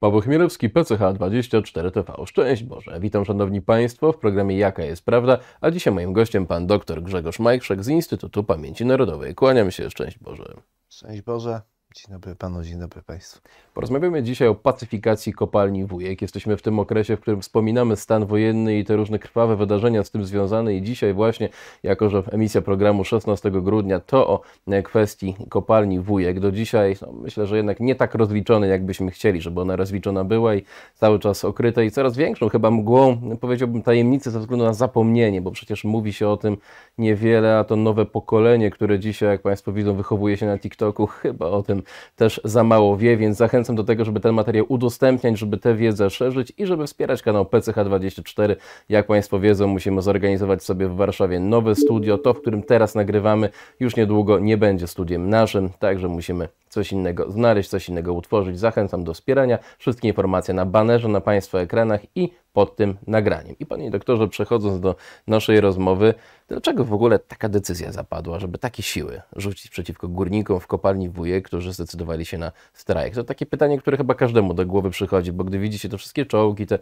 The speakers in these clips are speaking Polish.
Paweł Chmielewski, PCH24TV. Szczęść Boże, witam Szanowni Państwo w programie Jaka jest Prawda, a dzisiaj moim gościem pan dr Grzegorz Majkrzak z Instytutu Pamięci Narodowej. Kłaniam się, szczęść Boże. Szczęść Boże. Dzień dobry panu, dzień dobry państwu. Porozmawiamy dzisiaj o pacyfikacji kopalni Wujek. Jesteśmy w tym okresie, w którym wspominamy stan wojenny i te różne krwawe wydarzenia z tym związane i dzisiaj właśnie, jako że emisja programu 16 grudnia to o e, kwestii kopalni Wujek. Do dzisiaj no, myślę, że jednak nie tak rozliczone, jakbyśmy chcieli, żeby ona rozliczona była i cały czas okryte i coraz większą chyba mgłą, powiedziałbym tajemnicę ze względu na zapomnienie, bo przecież mówi się o tym niewiele, a to nowe pokolenie, które dzisiaj, jak państwo widzą, wychowuje się na TikToku, chyba o tym też za mało wie, więc zachęcam do tego, żeby ten materiał udostępniać, żeby tę wiedzę szerzyć i żeby wspierać kanał PCH24. Jak Państwo wiedzą, musimy zorganizować sobie w Warszawie nowe studio. To, w którym teraz nagrywamy, już niedługo nie będzie studiem naszym, także musimy coś innego znaleźć, coś innego utworzyć. Zachęcam do wspierania. Wszystkie informacje na banerze, na Państwa ekranach i pod tym nagraniem. I Panie Doktorze, przechodząc do naszej rozmowy, dlaczego w ogóle taka decyzja zapadła, żeby takie siły rzucić przeciwko górnikom w kopalni wuje, którzy zdecydowali się na strajk? To takie pytanie, które chyba każdemu do głowy przychodzi, bo gdy widzicie te wszystkie czołgi, te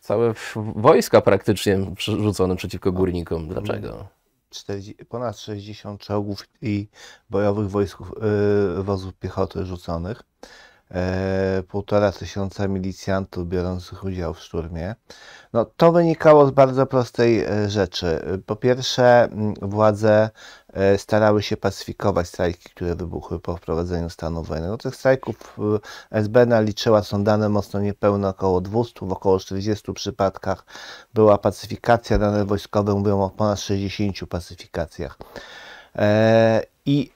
całe wojska praktycznie rzucone przeciwko górnikom. Dlaczego? 40, ponad 60 czołgów i bojowych wojsków, yy, wozów piechoty rzuconych. E, półtora tysiąca milicjantów biorących udział w szturmie. No, to wynikało z bardzo prostej e, rzeczy. Po pierwsze, władze e, starały się pacyfikować strajki, które wybuchły po wprowadzeniu stanu wojennego. No, tych strajków SB naliczyła, są dane mocno niepełne, około 200, w około 40 przypadkach była pacyfikacja. Dane wojskowe mówią o ponad 60 pacyfikacjach. I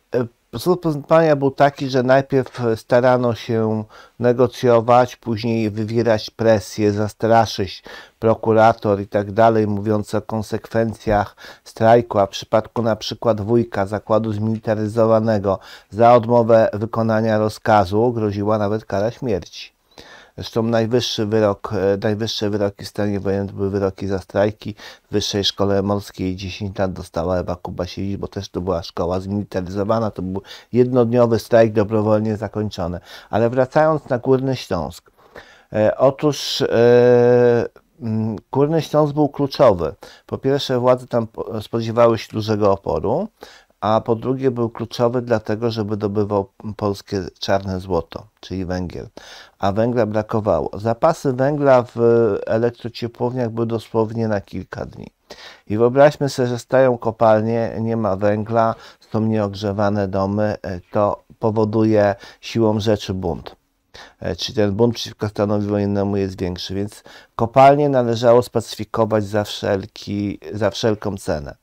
Sposób postępowania był taki, że najpierw e, starano się negocjować, później wywierać presję, zastraszyć prokurator i tak dalej, mówiąc o konsekwencjach strajku, a w przypadku na przykład wujka zakładu zmilitaryzowanego za odmowę wykonania rozkazu groziła nawet kara śmierci. Zresztą najwyższy wyrok, e, najwyższe wyroki w stanie wojennym były wyroki za strajki. W Wyższej Szkole Morskiej 10 lat dostała Ewa Kubasiewicz, bo też to była szkoła zmilitaryzowana. To był jednodniowy strajk dobrowolnie zakończony. Ale wracając na Górny Śląsk. E, otóż e, Górny Śląsk był kluczowy. Po pierwsze, władze tam spodziewały się dużego oporu a po drugie był kluczowy dlatego, że wydobywał polskie czarne złoto, czyli węgiel, a węgla brakowało. Zapasy węgla w elektrociepłowniach były dosłownie na kilka dni. I wyobraźmy sobie, że stają kopalnie, nie ma węgla, są nieogrzewane domy, e, to powoduje siłą rzeczy bunt. E, czy ten bunt przeciwko stanowi wojennemu jest większy, więc Kopalnie należało spacyfikować za, wszelki, za wszelką cenę.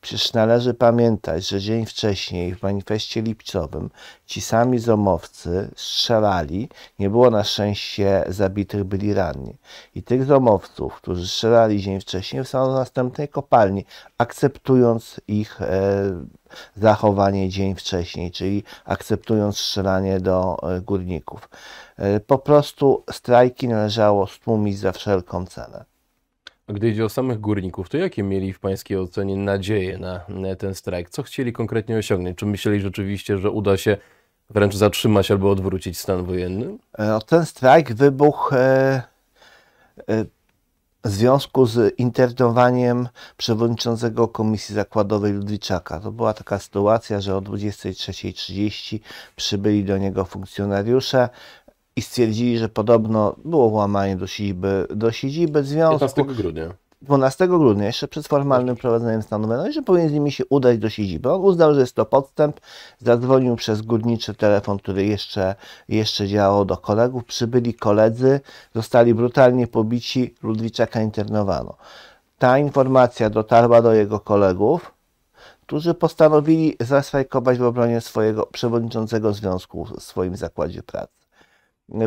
Przecież należy pamiętać, że dzień wcześniej w manifestie lipcowym ci sami zomowcy strzelali, nie było na szczęście zabitych, byli ranni. I tych zomowców, którzy strzelali dzień wcześniej, wsadzą do następnej kopalni, akceptując ich e, zachowanie dzień wcześniej, czyli akceptując strzelanie do e, górników. E, po prostu strajki należało stłumić za wszelką cenę. A gdy idzie o samych górników, to jakie mieli w Pańskiej ocenie nadzieje na ten strajk? Co chcieli konkretnie osiągnąć? Czy myśleli rzeczywiście, że uda się wręcz zatrzymać albo odwrócić stan wojenny? No, ten strajk wybuchł e, e, w związku z internowaniem przewodniczącego Komisji Zakładowej Ludwiczaka. To była taka sytuacja, że o 23.30 przybyli do niego funkcjonariusze, i stwierdzili, że podobno było włamanie do siedziby, do siedziby związku. 15 grudnia. 12 grudnia, jeszcze przed formalnym prowadzeniem stanu no i że powinien z nimi się udać do siedziby. On uznał, że jest to podstęp, zadzwonił przez górniczy telefon, który jeszcze, jeszcze działał do kolegów. Przybyli koledzy, zostali brutalnie pobici, Ludwiczaka internowano. Ta informacja dotarła do jego kolegów, którzy postanowili zasfajkować w obronie swojego przewodniczącego związku w swoim zakładzie pracy.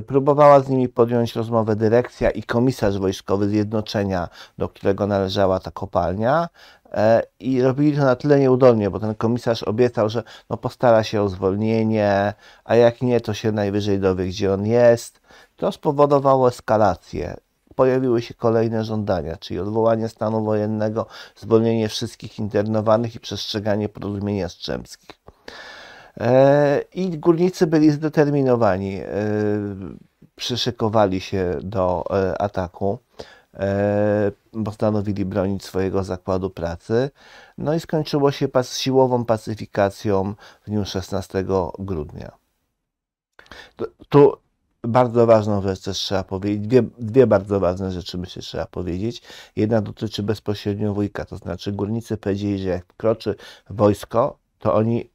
Próbowała z nimi podjąć rozmowę dyrekcja i komisarz wojskowy zjednoczenia, do którego należała ta kopalnia. E, I robili to na tyle nieudolnie, bo ten komisarz obiecał, że no postara się o zwolnienie, a jak nie, to się najwyżej dowie, gdzie on jest. To spowodowało eskalację pojawiły się kolejne żądania, czyli odwołanie stanu wojennego, zwolnienie wszystkich internowanych i przestrzeganie porozumienia strzemskich. E, I górnicy byli zdeterminowani, e, przyszykowali się do e, ataku, postanowili bronić swojego zakładu pracy. No i skończyło się siłową pacyfikacją w dniu 16 grudnia. Tu bardzo ważną rzecz też trzeba powiedzieć, dwie, dwie bardzo ważne rzeczy myślę trzeba powiedzieć. Jedna dotyczy bezpośrednio wujka, to znaczy górnicy powiedzieli, że jak kroczy wojsko, to oni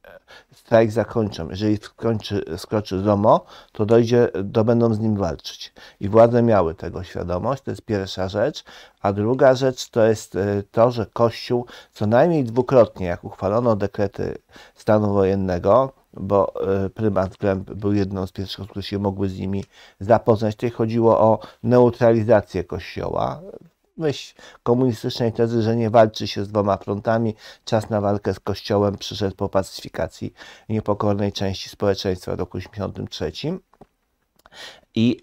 strajk zakończą. Jeżeli skończy, skoczy ZOMO, to dojdzie, to będą z nim walczyć. I władze miały tego świadomość, to jest pierwsza rzecz. A druga rzecz to jest e, to, że Kościół co najmniej dwukrotnie, jak uchwalono dekrety stanu wojennego, bo e, prymat Klemp był jedną z pierwszych, które się mogły z nimi zapoznać. Tutaj chodziło o neutralizację kościoła weź komunistycznej tezy, że nie walczy się z dwoma frontami, czas na walkę z Kościołem przyszedł po pacyfikacji niepokornej części społeczeństwa w roku 1983. I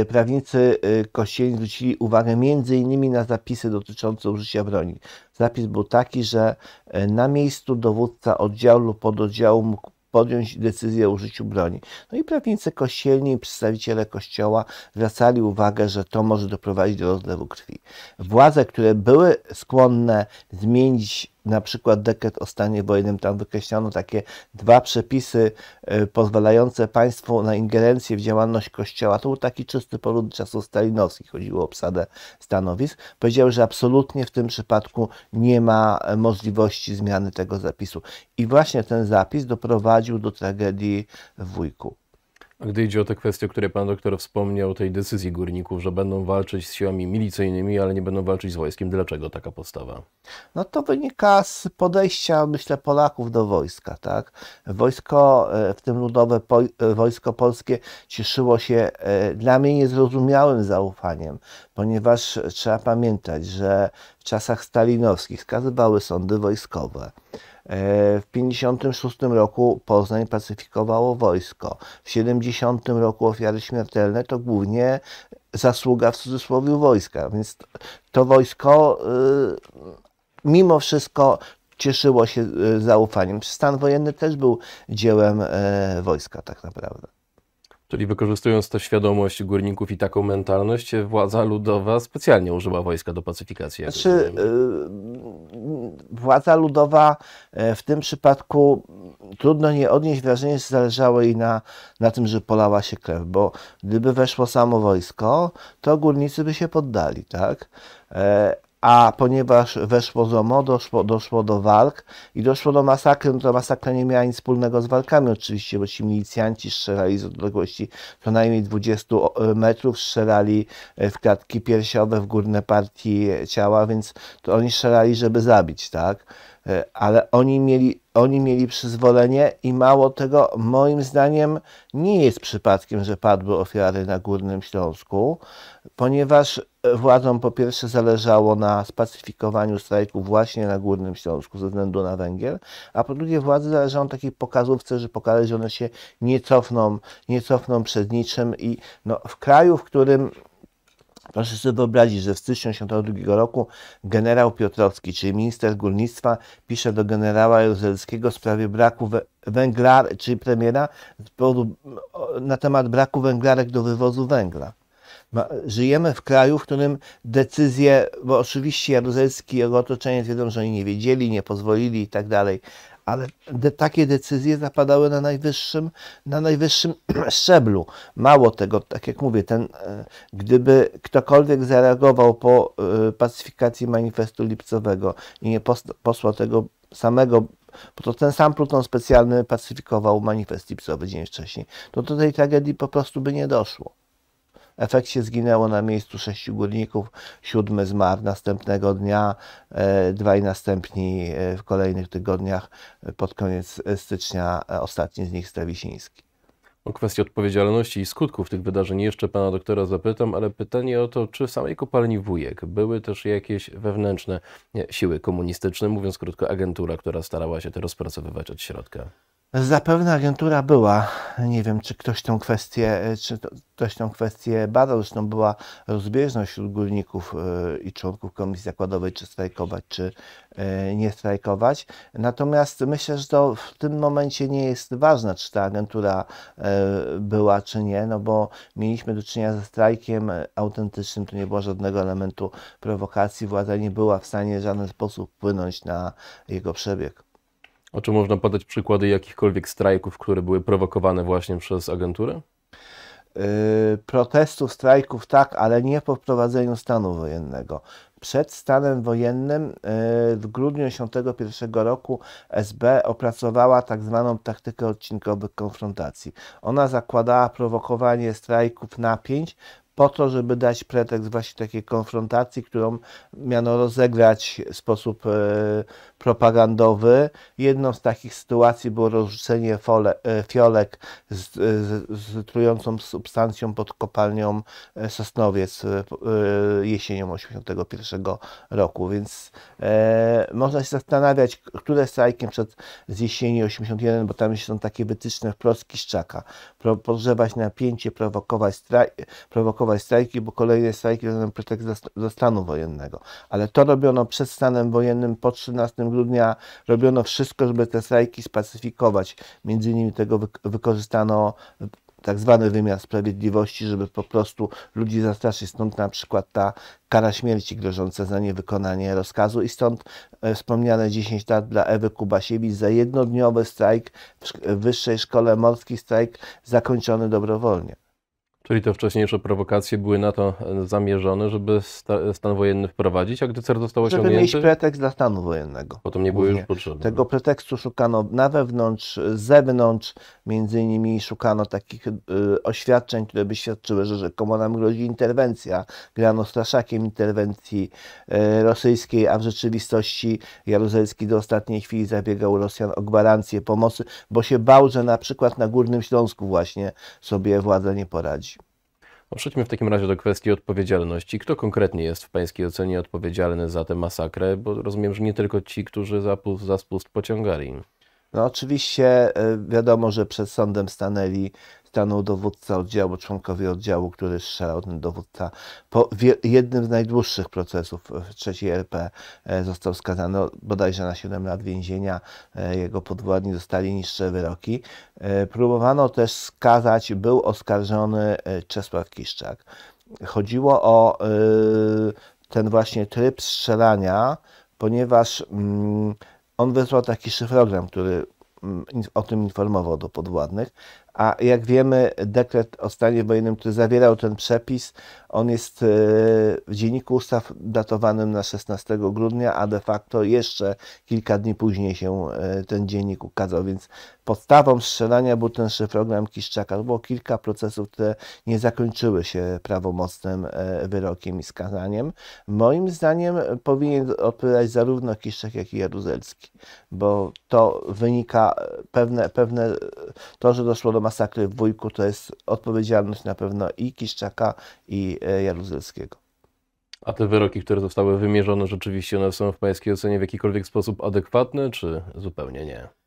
y, prawnicy y, kościelni zwrócili uwagę m.in. na zapisy dotyczące użycia broni. Zapis był taki, że y, na miejscu dowódca oddziału lub pododdziału mógł podjąć decyzję o użyciu broni. No i prawnicy kościelni i przedstawiciele kościoła zwracali uwagę, że to może doprowadzić do rozlewu krwi. Władze, które były skłonne zmienić na przykład deket o stanie wojennym, tam wykreślono takie dwa przepisy e, pozwalające państwu na ingerencję w działalność kościoła. To był taki czysty poród czasów stalinowskich, chodziło o obsadę stanowisk. Powiedział, że absolutnie w tym przypadku nie ma e, możliwości zmiany tego zapisu. I właśnie ten zapis doprowadził do tragedii w Wujku. A gdy idzie o te kwestie, o której pan doktor wspomniał, tej decyzji górników, że będą walczyć z siłami milicyjnymi, ale nie będą walczyć z wojskiem, dlaczego taka postawa? No to wynika z podejścia, myślę, Polaków do wojska, tak? Wojsko, e, w tym ludowe e, wojsko polskie cieszyło się e, dla mnie niezrozumiałym zaufaniem, ponieważ trzeba pamiętać, że w czasach stalinowskich skazywały sądy wojskowe. E, w 56 roku Poznań pacyfikowało wojsko. W 70 roku ofiary śmiertelne to głównie zasługa w cudzysłowie wojska, więc to wojsko y, mimo wszystko cieszyło się y, zaufaniem. Stan wojenny też był dziełem y, wojska tak naprawdę. Czyli wykorzystując tę świadomość górników i taką mentalność, władza ludowa specjalnie użyła wojska do pacyfikacji. Znaczy, y, władza ludowa e, w tym przypadku trudno nie odnieść wrażenia, że zależało jej na, na tym, że polała się krew, bo gdyby weszło samo wojsko, to górnicy by się poddali, tak? E, a ponieważ weszło ZOMO, doszło, doszło do walk i doszło do masakry, no to masakra nie miała nic wspólnego z walkami oczywiście, bo ci milicjanci strzelali z odległości co najmniej 20 e, metrów, strzelali e, w klatki piersiowe, w górne partie ciała, więc to oni strzelali, żeby zabić, tak? E, ale oni mieli oni mieli przyzwolenie i mało tego, moim zdaniem nie jest przypadkiem, że padły ofiary na Górnym Śląsku, ponieważ e, władzom po pierwsze zależało na spacyfikowaniu strajku właśnie na Górnym Śląsku ze względu na Węgiel, a po drugie władzy zależało na takiej pokazówce, że pokazać, że one się nie cofną, nie cofną przed niczym i no, w kraju, w którym Proszę sobie wyobrazić, że w styczniu 1982 roku generał Piotrowski, czyli minister górnictwa, pisze do generała Jaruzelskiego w sprawie braku węglar, czyli premiera, na temat braku węglarek do wywozu węgla. Żyjemy w kraju, w którym decyzje, bo oczywiście Jaruzelski i jego otoczenie wiedzą, że oni nie wiedzieli, nie pozwolili i tak dalej, ale de, takie decyzje zapadały na najwyższym, na najwyższym szczeblu. Mało tego, tak jak mówię, ten, e, gdyby ktokolwiek zareagował po e, pacyfikacji manifestu lipcowego i nie posłał tego samego bo to ten sam pluton specjalny pacyfikował manifest lipcowy dzień wcześniej, to do tej tragedii po prostu by nie doszło. W efekcie zginęło na miejscu sześciu górników, siódmy zmarł następnego dnia, e, dwaj następni e, w kolejnych tygodniach, e, pod koniec stycznia ostatni z nich Stawisiński. O kwestię odpowiedzialności i skutków tych wydarzeń jeszcze pana doktora zapytam, ale pytanie o to, czy w samej kopalni Wujek były też jakieś wewnętrzne siły komunistyczne, mówiąc krótko, agentura, która starała się to rozpracowywać od środka? Zapewne agentura była, nie wiem, czy ktoś tą kwestię, czy to, ktoś tą kwestię badał, zresztą była rozbieżność wśród górników e, i członków komisji zakładowej, czy strajkować, czy e, nie strajkować. Natomiast myślę, że to w tym momencie nie jest ważne, czy ta agentura e, była, czy nie, no bo mieliśmy do czynienia ze strajkiem autentycznym, tu nie było żadnego elementu prowokacji, władza nie była w stanie w żaden sposób wpłynąć na jego przebieg. A czy można podać przykłady jakichkolwiek strajków, które były prowokowane właśnie przez agenturę? Yy, protestów, strajków tak, ale nie po wprowadzeniu stanu wojennego. Przed stanem wojennym yy, w grudniu 1981 roku SB opracowała tak zwaną taktykę odcinkowych konfrontacji. Ona zakładała prowokowanie strajków, napięć po to, żeby dać pretekst właśnie takiej konfrontacji, którą miano rozegrać w sposób e, propagandowy. Jedną z takich sytuacji było rozrzucenie e, fiolek z, e, z, z, trującą substancją pod kopalnią Sosnowiec jesienią 81 roku, więc można się zastanawiać, które strajkiem przed z jesieni 81, bo tam są takie wytyczne wprost Kiszczaka. Pro, podgrzewać napięcie, prowokować, strajk, prowokować strajki, bo kolejne strajki będą pretekst do stanu wojennego. Ale to robiono przed stanem wojennym, po 13 grudnia robiono wszystko, żeby te strajki spacyfikować. Między innymi tego wykorzystano tak zwany wymiar sprawiedliwości, żeby po prostu ludzi zastraszyć. Stąd na przykład ta kara śmierci grożąca za niewykonanie rozkazu i stąd e, wspomniane 10 lat dla Ewy Kubasiewicz za jednodniowy strajk w Wyższej Szkole Morskiej, strajk zakończony dobrowolnie. Czyli te wcześniejsze prowokacje były na to e, zamierzone, żeby sta stan wojenny wprowadzić, a gdy cel został żeby osiągnięty... Żeby mieć pretekst dla stanu wojennego. Potem nie było już potrzebne. Tego no. pretekstu szukano na wewnątrz, z zewnątrz, między innymi szukano takich y, oświadczeń, które by świadczyły, że rzekomo nam grozi interwencja. Grano straszakiem interwencji y, rosyjskiej, a w rzeczywistości Jaruzelski do ostatniej chwili zabiegał Rosjan o gwarancję pomocy, bo się bał, że na przykład na Górnym Śląsku właśnie sobie władza nie poradzi. No, przejdźmy w takim razie do kwestii odpowiedzialności. Kto konkretnie jest w Pańskiej ocenie odpowiedzialny za tę masakrę? Bo rozumiem, że nie tylko ci, którzy za, za spust pociągali. No oczywiście e, wiadomo, że przed sądem stanęli stanął dowódca oddziału, członkowie oddziału, który strzelał ten dowódca. Po jednym z najdłuższych procesów w III RP e, został skazany bodajże na 7 lat więzienia. E, jego podwładni dostali niższe wyroki. E, próbowano też skazać, był oskarżony Czesław Kiszczak. Chodziło o ten właśnie tryb strzelania, ponieważ mm, on wysłał taki szyfrogram, który mm, o tym informował do podwładnych a jak wiemy, dekret o stanie wojennym, który zawierał ten przepis, on jest e, w dzienniku ustaw datowanym na 16 grudnia, a de facto jeszcze kilka dni później się e, ten dziennik ukazał, więc podstawą strzelania był ten szyfrogram Kiszczaka. było kilka procesów, które nie zakończyły się prawomocnym e, wyrokiem i skazaniem. Moim zdaniem powinien odpowiadać zarówno Kiszczak, jak i Jaruzelski, bo to wynika e, pewne, pewne e, to, że doszło do masakry w Wujku, to jest odpowiedzialność na pewno i Kiszczaka, i Jaruzelskiego. A te wyroki, które zostały wymierzone, rzeczywiście one są w Pańskiej ocenie w jakikolwiek sposób adekwatne, czy zupełnie nie?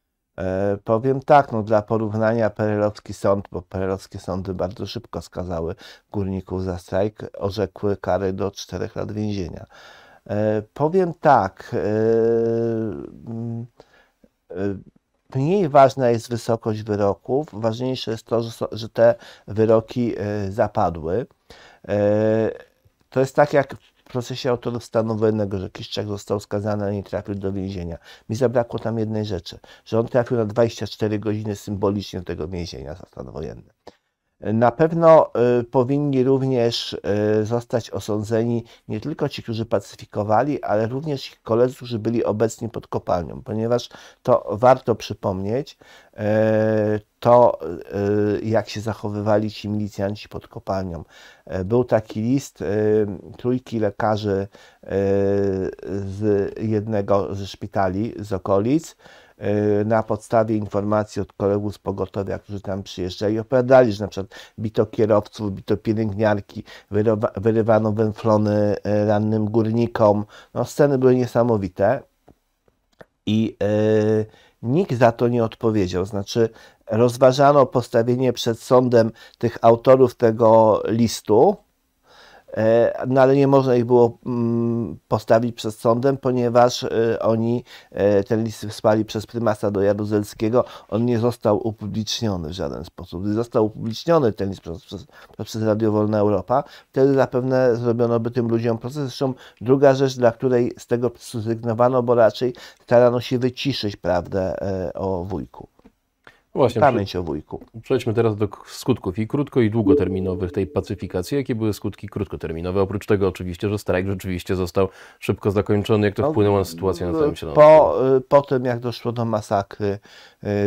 E, powiem tak, no dla porównania perelowski sąd, bo perelowskie sądy bardzo szybko skazały górników za strajk, orzekły kary do 4 lat więzienia. E, powiem tak, e, mm, mniej ważna jest wysokość wyroków, ważniejsze jest to, że te wyroki zapadły. To jest tak jak procesie autorów stanu wojennego, że Kiszczak został skazany, a nie trafił do więzienia. Mi zabrakło tam jednej rzeczy, że on trafił na 24 godziny symbolicznie do tego więzienia za stan wojenny. Na pewno y, powinni również y, zostać osądzeni nie tylko ci, którzy pacyfikowali, ale również ich koledzy, którzy byli obecni pod kopalnią, ponieważ to warto przypomnieć, y, to jak się zachowywali ci milicjanci pod kopalnią. Był taki list trójki lekarzy z jednego ze szpitali z okolic, Y, na podstawie informacji od kolegów z pogotowia, którzy tam przyjeżdżali, opowiadali, że na przykład bito kierowców, bito pielęgniarki, wyrywa, wyrywano węflony y, rannym górnikom. No, sceny były niesamowite i yy, nikt za to nie odpowiedział. Znaczy, rozważano postawienie przed sądem tych autorów tego listu, E, no ale nie można ich było mm, postawić przed sądem, ponieważ e, oni e, ten list spali przez prymasa do Jaruzelskiego. On nie został upubliczniony w żaden sposób. Gdy został upubliczniony ten list przez, przez, przez Radio Wolna Europa, wtedy zapewne zrobiono by tym ludziom proces. Zresztą druga rzecz, dla której z tego zrezygnowano, bo raczej starano się wyciszyć prawdę o wujku. Właśnie. Pamięć o wujku. Przejdźmy teraz do skutków i krótko i długoterminowych tej pacyfikacji. Jakie były skutki krótkoterminowe? Oprócz tego oczywiście, że strajk rzeczywiście został szybko zakończony. Jak to no, wpłynęło na sytuację no, na całym Śląsku? Po, y, po tym, jak doszło do masakry,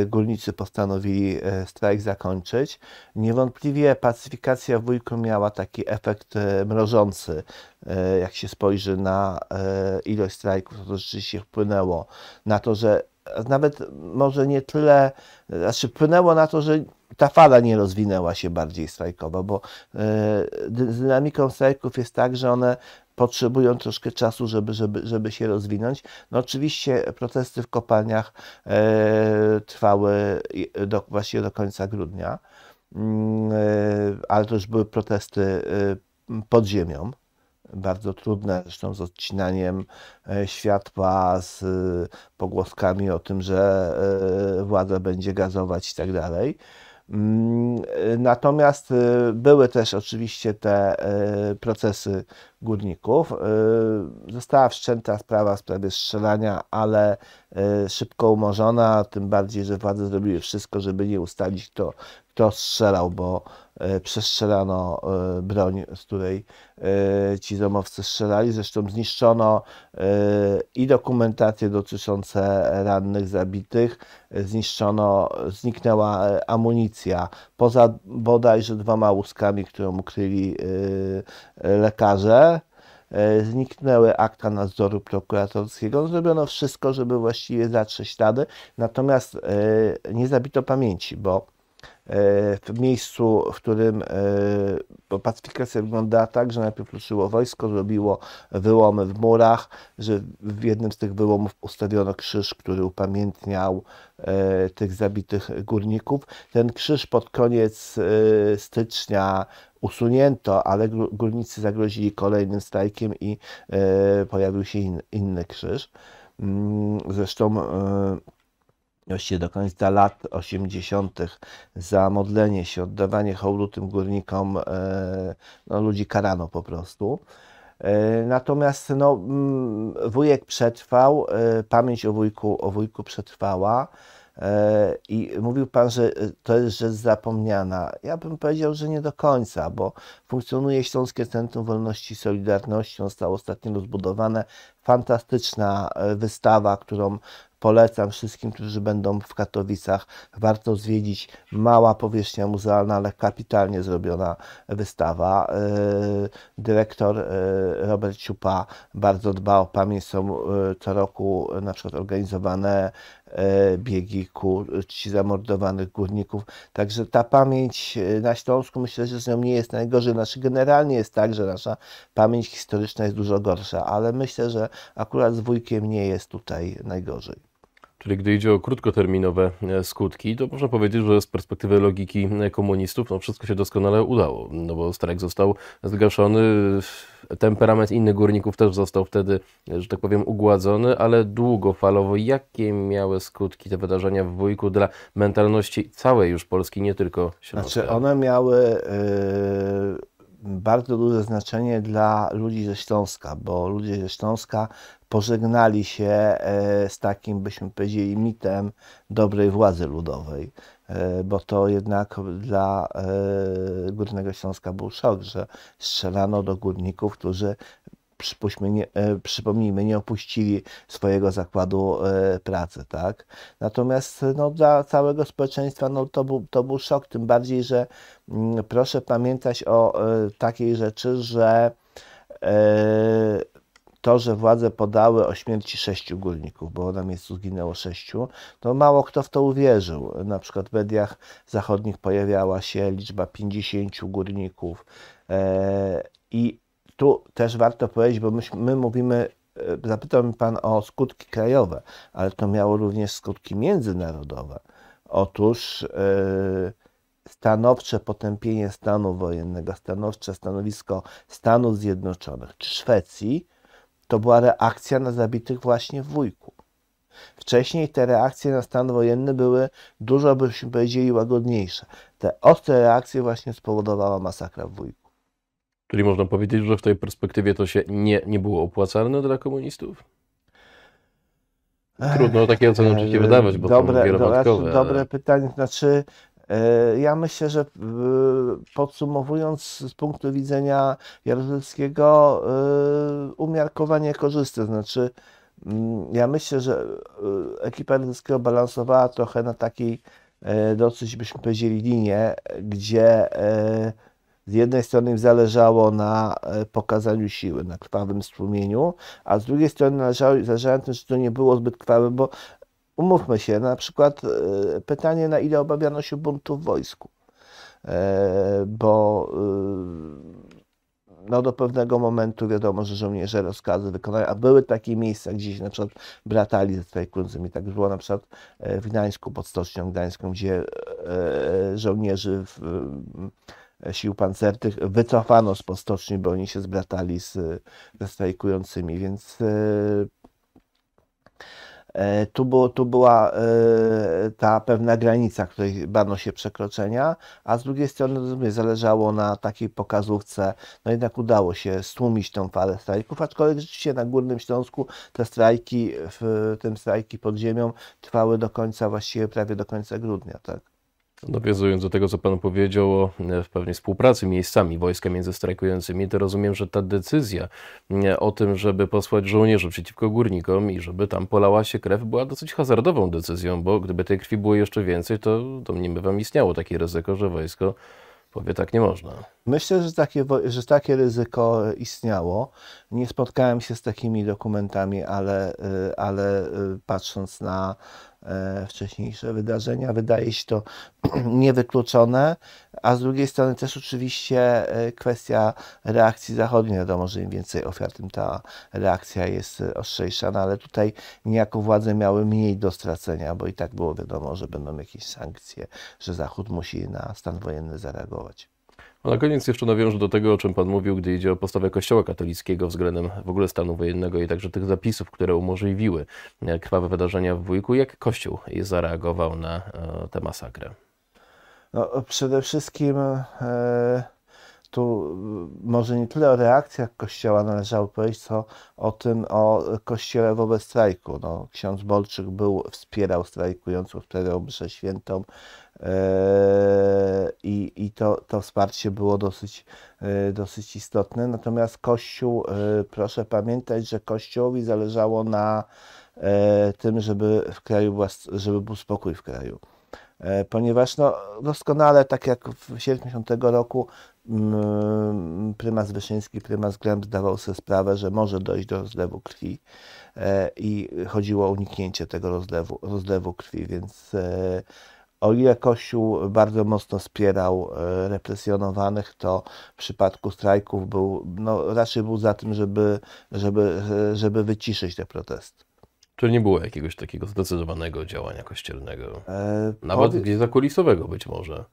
y, górnicy postanowili y, strajk zakończyć. Niewątpliwie pacyfikacja wujku miała taki efekt mrożący. Jak się spojrzy na ilość strajków, to rzeczywiście wpłynęło na to, że nawet może nie tyle, znaczy płynęło na to, że ta fala nie rozwinęła się bardziej strajkowa, bo z e, dynamiką strajków jest tak, że one potrzebują troszkę czasu, żeby, żeby, żeby się rozwinąć. No oczywiście protesty w kopalniach e, trwały do, właściwie do końca grudnia, mm, e, ale to już były protesty pod ziemią bardzo trudne, zresztą z odcinaniem e, światła, z e, pogłoskami o tym, że e, władza będzie gazować i tak dalej. Mm, natomiast były też oczywiście te procesy górników. Została wszczęta sprawa w sprawie strzelania, ale szybko umorzona, tym bardziej, że władze zrobiły wszystko, żeby nie ustalić, kto kto strzelał, bo e, przestrzelano e, broń, z której e, ci zomowcy strzelali. Zresztą zniszczono i dokumentacje dotyczące rannych zabitych, zniszczono, zniknęła amunicja, poza bodajże dwoma łuskami, którą ukryli lekarze zniknęły akta nadzoru prokuratorskiego. Zrobiono wszystko, żeby właściwie zatrzeć ślady, natomiast nie zabito pamięci, bo E, w miejscu, w którym e, pacyfikacja wygląda tak, że najpierw ruszyło wojsko, zrobiło wyłomy w murach, że w jednym z tych wyłomów ustawiono krzyż, który upamiętniał e, tych zabitych górników. Ten krzyż pod koniec stycznia usunięto, ale górnicy zagrozili kolejnym strajkiem i pojawił się inny krzyż. Mm, zresztą właściwie do końca lat 80. za modlenie się, oddawanie hołdu tym górnikom, e, no, ludzi karano po prostu. E, natomiast no, mm, wujek przetrwał, e, pamięć o wujku, o wujku przetrwała. I mówił Pan, że to jest rzecz zapomniana. Ja bym powiedział, że nie do końca, bo funkcjonuje Śląskie Centrum Wolności i Solidarności. On zostało ostatnio rozbudowane. Fantastyczna wystawa, którą Polecam wszystkim, którzy będą w Katowicach. Warto zwiedzić mała powierzchnia muzealna, ale kapitalnie zrobiona wystawa. Yy, dyrektor yy, Robert Ciupa bardzo dba o pamięć. Są yy, co roku na przykład organizowane biegi ku czci zamordowanych górników. Także ta pamięć na Śląsku myślę, że z nią nie jest najgorzej. Znaczy generalnie jest tak, że nasza pamięć historyczna jest dużo gorsza, ale myślę, że akurat z wujkiem nie jest tutaj najgorzej. Czyli gdy idzie o krótkoterminowe e, skutki, to można powiedzieć, że z perspektywy logiki e, komunistów no wszystko się doskonale udało, no bo strajk został zgaszony, e, temperament innych górników też został wtedy, że tak powiem, ugładzony, ale długofalowo jakie miały skutki te wydarzenia w Wujku dla mentalności całej już Polski, nie tylko znaczy, Śląska? Znaczy one miały... Yy bardzo duże znaczenie dla ludzi ze Śląska, bo ludzie ze Śląska pożegnali się e, z takim, byśmy powiedzieli, mitem dobrej władzy ludowej, e, bo to jednak dla e, Górnego Śląska był szok, że strzelano do górników, którzy przypuśćmy, nie, e, przypomnijmy, nie opuścili swojego zakładu e, pracy, tak? Natomiast no, dla całego społeczeństwa no, to, był, to był szok, tym bardziej, że mm, proszę pamiętać o e, takiej rzeczy, że to, że władze podały o śmierci sześciu górników, bo na miejscu zginęło sześciu, to mało kto w to uwierzył. Na przykład w mediach zachodnich pojawiała się liczba 50 górników i tu też warto powiedzieć, bo my, my mówimy, e, zapytał mi Pan o skutki krajowe, ale to miało również skutki międzynarodowe. Otóż yy, stanowcze potępienie stanu wojennego, stanowcze stanowisko Stanów Zjednoczonych czy Szwecji, to była reakcja na zabitych właśnie w wujku. Wcześniej te reakcje na stan wojenny były dużo, byśmy powiedzieli, łagodniejsze. Te ostre reakcje właśnie spowodowała masakra w wujku. Czyli można powiedzieć, że w tej perspektywie to się nie, nie było opłacalne dla komunistów? Trudno takie oceny oczywiście wydawać, bo dobre, są wielomatkowe. Do, ale... Dobre pytanie, znaczy e, ja myślę, że e, podsumowując z punktu widzenia Jaruzelskiego, e, umiarkowanie korzystne, znaczy mm, ja myślę, że ekipa Jaruzelskiego balansowała trochę na takiej dosyć byśmy powiedzieli linie, gdzie z jednej strony zależało na e, pokazaniu siły, na krwawym strumieniu, a z drugiej strony zależało na tym, że to nie było zbyt krwawe, bo umówmy się, na przykład e, pytanie, na ile obawiano się buntu w wojsku, e, bo no do pewnego momentu wiadomo, że żołnierze rozkazy wykonają, a były takie miejsca, gdzieś na przykład bratali ze swoimi Tak było na przykład w Gdańsku, pod Stocznią Gdańską, gdzie żołnierzy w, sił pancernych wycofano z postoczni, bo oni się zbratali z, ze strajkującymi, więc e, e, tu, było, tu była e, ta pewna granica, której bano się przekroczenia, a z drugiej strony rozumiem, zależało na takiej pokazówce. No jednak udało się stłumić tą falę strajków, aczkolwiek rzeczywiście na Górnym Śląsku te strajki, w tym strajki pod ziemią trwały do końca, właściwie prawie do końca grudnia. Tak? Nawiązując do tego, co Pan powiedział o e, pewnej współpracy miejscami wojska między strajkującymi, to rozumiem, że ta decyzja e, o tym, żeby posłać żołnierzy przeciwko górnikom i żeby tam polała się krew, była dosyć hazardową decyzją, bo gdyby tej krwi było jeszcze więcej, to domniemywam istniało takie ryzyko, że wojsko powie tak nie można. Myślę, że takie, że takie ryzyko istniało. Nie spotkałem się z takimi dokumentami, ale, y, ale y, patrząc na E, wcześniejsze wydarzenia. Wydaje się to niewykluczone, a z drugiej strony też oczywiście e, kwestia reakcji zachodniej. Wiadomo, że im więcej ofiar, tym ta reakcja jest ostrzejsza, no ale tutaj niejako władze miały mniej do stracenia, bo i tak było wiadomo, że będą jakieś sankcje, że Zachód musi na stan wojenny zareagować. A na koniec jeszcze nawiążę do tego, o czym Pan mówił, gdy idzie o postawę Kościoła katolickiego względem w ogóle stanu wojennego i także tych zapisów, które umożliwiły e, krwawe wydarzenia w Wujku. Jak Kościół zareagował na e, tę masakrę? No, przede wszystkim e, tu y, może nie tyle o reakcjach Kościoła należało powiedzieć, co o tym, o Kościele wobec strajku. No, ksiądz Bolczyk był, wspierał strajkujących, wtedy mszę świętą yy, i, i to, to wsparcie było dosyć, yy, dosyć istotne. Natomiast Kościół, yy, proszę pamiętać, że Kościołowi zależało na tym, żeby w kraju była, żeby był spokój w kraju. E, ponieważ no, doskonale, tak jak w 70 roku mm, prymas Wyszyński, prymas Gręb zdawał sobie sprawę, że może dojść do rozlewu krwi e, i chodziło o uniknięcie tego rozlewu, rozlewu krwi, więc e, o ile Kościół bardzo mocno wspierał represjonowanych, to w przypadku strajków był, no, raczej był za tym, żeby, żeby, żeby wyciszyć te protesty. Czyli nie było jakiegoś takiego zdecydowanego działania kościelnego. E, Nawet powie... gdzieś zakulisowego być może.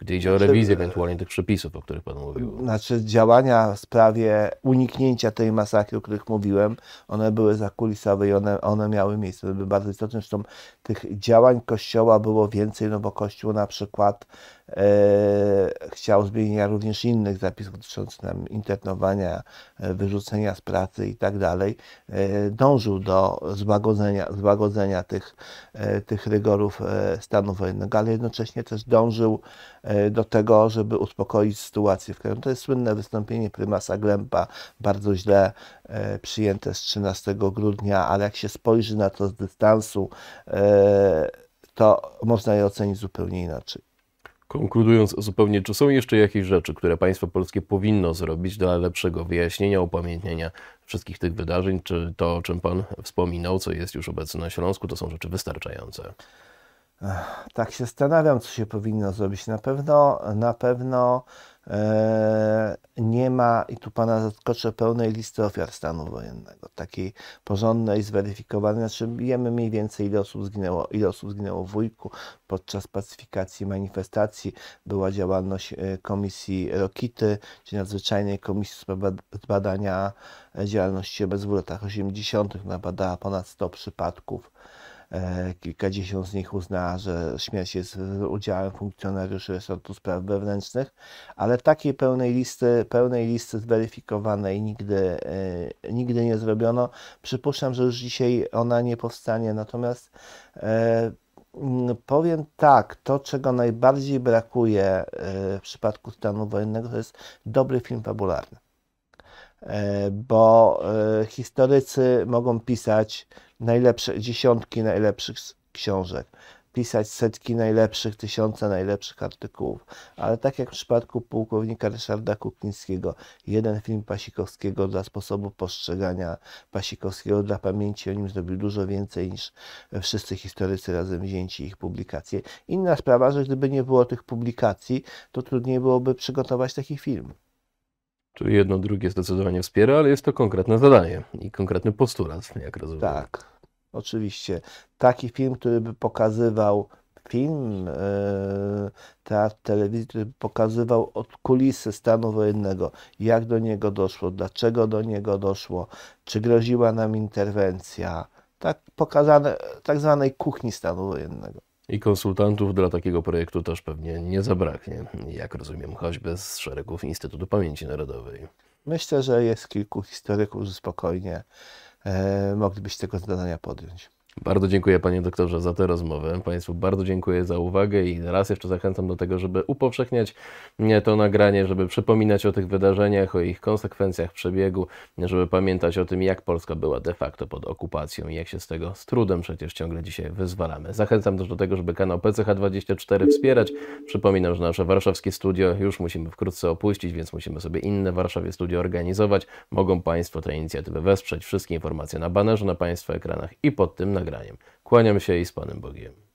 Gdzie idzie znaczy, o rewizję e, ewentualnie tych przepisów, o których Pan mówił. Znaczy działania w sprawie uniknięcia tej masakry, o których mówiłem, one były zakulisowe i one, one miały miejsce. były bardzo istotne. Zresztą tych działań Kościoła było więcej, no bo Kościół na przykład E, chciał zmienienia również innych zapisów dotyczących nam internowania, e, wyrzucenia z pracy itd. Tak e, dążył do złagodzenia, złagodzenia tych, tych rygorów stanu wojennego, ale jednocześnie też dążył do tego, żeby uspokoić sytuację w kraju. No to jest słynne wystąpienie prymasa Glempa, bardzo źle przyjęte z 13 grudnia, ale jak się spojrzy na to z dystansu, to można je ocenić zupełnie inaczej. Konkludując zupełnie, czy są jeszcze jakieś rzeczy, które państwo polskie powinno zrobić dla lepszego wyjaśnienia, upamiętnienia wszystkich tych wydarzeń? Czy to, o czym pan wspominał, co jest już obecne na Śląsku, to są rzeczy wystarczające? Tak się zastanawiam, co się powinno zrobić. Na pewno, na pewno E, nie ma, i tu Pana zaskoczę, pełnej listy ofiar stanu wojennego, takiej porządnej, zweryfikowanej. Znaczy wiemy mniej więcej, ile osób zginęło, ile osób zginęło w Wujku podczas pacyfikacji manifestacji. Była działalność e, Komisji Rokity, czy Nadzwyczajnej Komisji zbadania e, Działalności Bezwór w latach 80. badała ponad 100 przypadków. E, kilkadziesiąt z nich uzna, że śmierć jest udziałem funkcjonariuszy resortu spraw wewnętrznych, ale takiej pełnej listy, pełnej listy zweryfikowanej nigdy, e, nigdy nie zrobiono. Przypuszczam, że już dzisiaj ona nie powstanie, natomiast e, mm, Powiem tak, to czego najbardziej brakuje w przypadku stanu wojennego to jest dobry film fabularny. E, bo e, historycy mogą pisać najlepsze dziesiątki najlepszych książek, pisać setki najlepszych, tysiące najlepszych artykułów, ale tak jak w przypadku pułkownika Ryszarda Kuklińskiego, jeden film Pasikowskiego dla sposobu postrzegania Pasikowskiego, dla pamięci o nim zrobił dużo więcej niż wszyscy historycy razem wzięci ich publikacje. Inna sprawa, że gdyby nie było tych publikacji, to trudniej byłoby przygotować taki film. Czyli jedno drugie zdecydowanie wspiera, ale jest to konkretne zadanie i konkretny postulat, jak rozumiem. Tak, oczywiście. Taki film, który by pokazywał film, e, teatr telewizji, który pokazywał od kulisy stanu wojennego, jak do niego doszło, dlaczego do niego doszło, czy groziła nam interwencja, tak pokazane tak zwanej kuchni stanu wojennego. I konsultantów dla takiego projektu też pewnie nie zabraknie, jak rozumiem, choćby z szeregów Instytutu Pamięci Narodowej. Myślę, że jest kilku historyków, że spokojnie e, tego zadania podjąć. Bardzo dziękuję panie doktorze za tę rozmowę. Państwu bardzo dziękuję za uwagę i raz jeszcze zachęcam do tego, żeby upowszechniać to nagranie, żeby przypominać o tych wydarzeniach, o ich konsekwencjach przebiegu, żeby pamiętać o tym, jak Polska była de facto pod okupacją i jak się z tego z trudem przecież ciągle dzisiaj wyzwalamy. Zachęcam też do tego, żeby kanał PCH24 wspierać. Przypominam, że nasze warszawskie studio już musimy wkrótce opuścić, więc musimy sobie inne Warszawie studio organizować. Mogą Państwo tę inicjatywę wesprzeć. Wszystkie informacje na banerze, na Państwa ekranach i pod tym nagraniem nagraniem. Kłaniam się i z Panem Bogiem.